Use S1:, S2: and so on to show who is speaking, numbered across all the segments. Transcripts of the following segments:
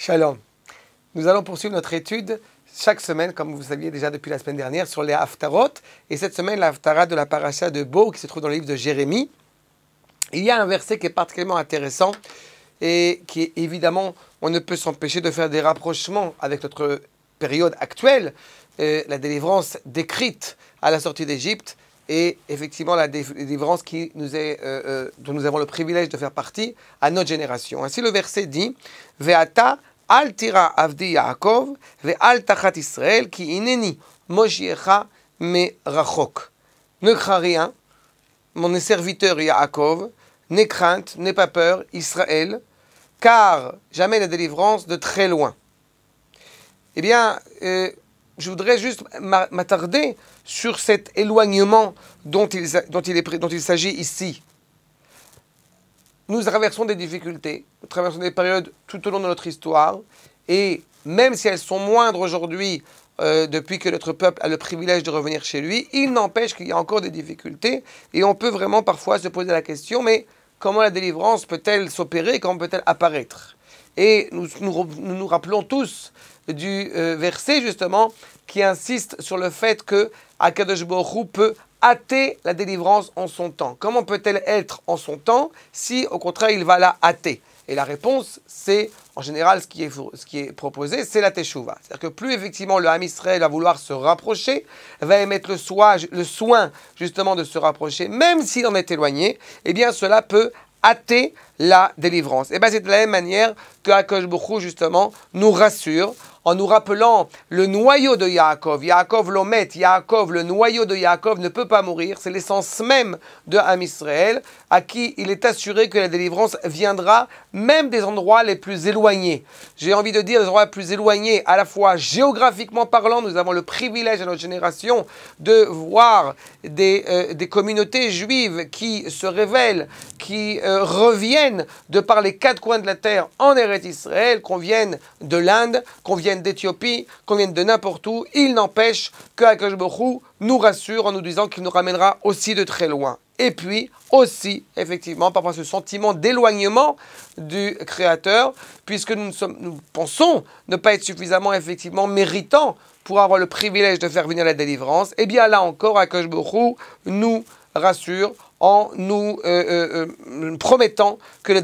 S1: Shalom. Nous allons poursuivre notre étude chaque semaine, comme vous saviez déjà depuis la semaine dernière, sur les Haftarot. Et cette semaine, la de la Paracha de Beau, qui se trouve dans le livre de Jérémie. Il y a un verset qui est particulièrement intéressant et qui, évidemment, on ne peut s'empêcher de faire des rapprochements avec notre période actuelle, euh, la délivrance décrite à la sortie d'Égypte et effectivement la délivrance qui nous est, euh, euh, dont nous avons le privilège de faire partie à notre génération. Ainsi le verset dit Ve'ata al tira avdi Yaakov ve'al tachat Israël ki ineni moshiecha me rachok. Ne crains rien, mon serviteur Yaakov, n'aie crainte, n'aie pas peur, Israël, car jamais la délivrance de très loin. Eh bien, euh, je voudrais juste m'attarder sur cet éloignement dont il, s'agit ici. Nous traversons des difficultés, nous traversons des périodes tout au long de notre histoire, et même si elles sont moindres aujourd'hui, euh, depuis que notre peuple a le privilège de revenir chez lui, il n'empêche qu'il y a encore des difficultés, et on peut vraiment parfois se poser la question, mais comment la délivrance peut-elle s'opérer, comment peut-elle apparaître et nous nous, rappelons tous du euh, verset justement qui insiste sur le fait que Akadosh Borou peut hâter la délivrance en son temps. Comment peut-elle être en son temps si au contraire il va la hâter Et la réponse, c'est en général ce qui est, ce qui est proposé, c'est la teshuva. C'est-à-dire que plus effectivement le Ham va vouloir se rapprocher, va émettre le, soin, le soin justement de se rapprocher, même s'il en est éloigné, eh bien cela peut hâter la délivrance. Et bien c'est de la même manière que Akash justement, nous rassure en nous rappelant le noyau de Yaakov. Yaakov l'omet, Yaakov, le noyau de Yaakov ne peut pas mourir. C'est l'essence même de Ham Israël, à qui il est assuré que la délivrance viendra même des endroits les plus éloignés. J'ai envie de dire les endroits les plus éloignés, à la fois géographiquement parlant, nous avons le privilège à notre génération de voir des, euh, communautés juives qui se révèlent, qui euh, reviennent de par les quatre coins de la terre en Eretz Israël, qu'on vienne de l'Inde, qu'on vienne d'Ethiopie, d'Éthiopie, qu'on vienne de n'importe où, il n'empêche que Akash nous rassure en nous disant qu'il nous ramènera aussi de très loin. Et puis aussi, effectivement, parfois ce sentiment d'éloignement du Créateur, puisque nous, pensons ne pas être suffisamment, effectivement, méritants pour avoir le privilège de faire venir la délivrance. Et eh bien là encore, Akash nous rassure en nous euh, euh, euh, promettant que la,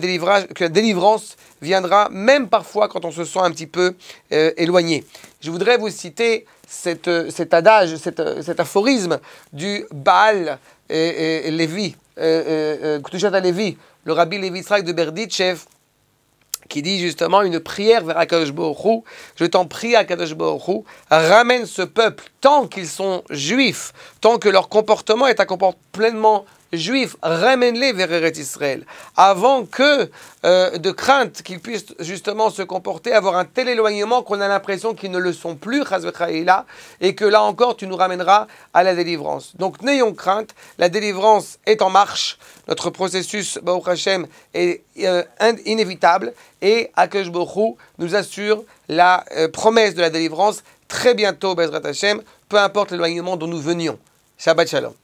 S1: délivrance viendra, même parfois quand on se sent un petit peu éloigné. Je voudrais vous citer euh, cet adage, euh, cet aphorisme du Baal et, et, Lévi, euh, le rabbi Lévi Srak de Berditchev, qui dit justement une prière vers Akadosh Baruch Je t'en prie, Akadosh Baruch ramène ce peuple tant qu'ils sont juifs, tant que leur comportement est un comportement pleinement juifs, ramène-les vers Eretz Israël, avant que, euh, de crainte qu'ils puissent justement se comporter, avoir un tel éloignement qu'on a l'impression qu'ils ne le sont plus, et que là encore, tu nous ramèneras à la délivrance. Donc n'ayons crainte, la délivrance est en marche, notre processus, Baruch Hashem, est euh, inévitable, et Akech nous assure la euh, promesse de la délivrance très bientôt, Bezrat Hashem, peu importe l'éloignement dont nous venions. Shabbat Shalom.